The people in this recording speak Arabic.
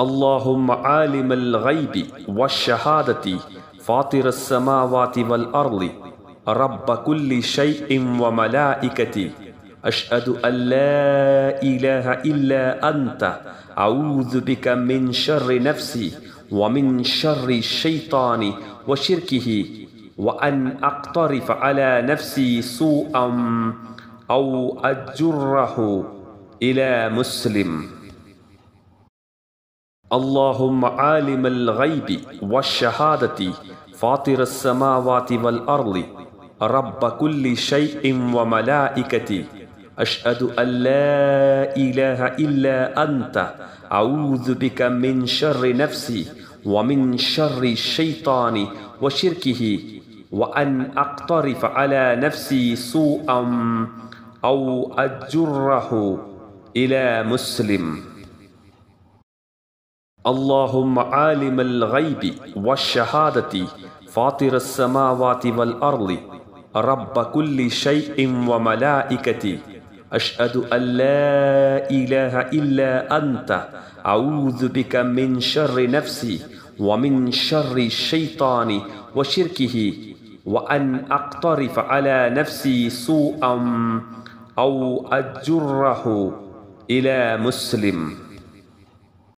اللهم عالم الغيب والشهادة فاطر السماوات والأرض رب كل شيء وملائكتي أشهد أن لا إله إلا أنت أعوذ بك من شر نفسي ومن شر الشيطان وشركه وأن أقترف على نفسي سوءا أو أجره إلى مسلم اللهم عالم الغيب والشهادة فاطر السماوات والأرض رب كل شيء وملائكتي أشهد أن لا إله إلا أنت أعوذ بك من شر نفسي ومن شر الشيطان وشركه وأن أقترف على نفسي سوءا أو أجره إلى مسلم اللهم عالم الغيب والشهادة فاطر السماوات والأرض رب كل شيء وملائكتي أشهد أن لا إله إلا أنت أعوذ بك من شر نفسي ومن شر الشيطان وشركه وأن أقترف على نفسي سوءا أو أجره إلى مسلم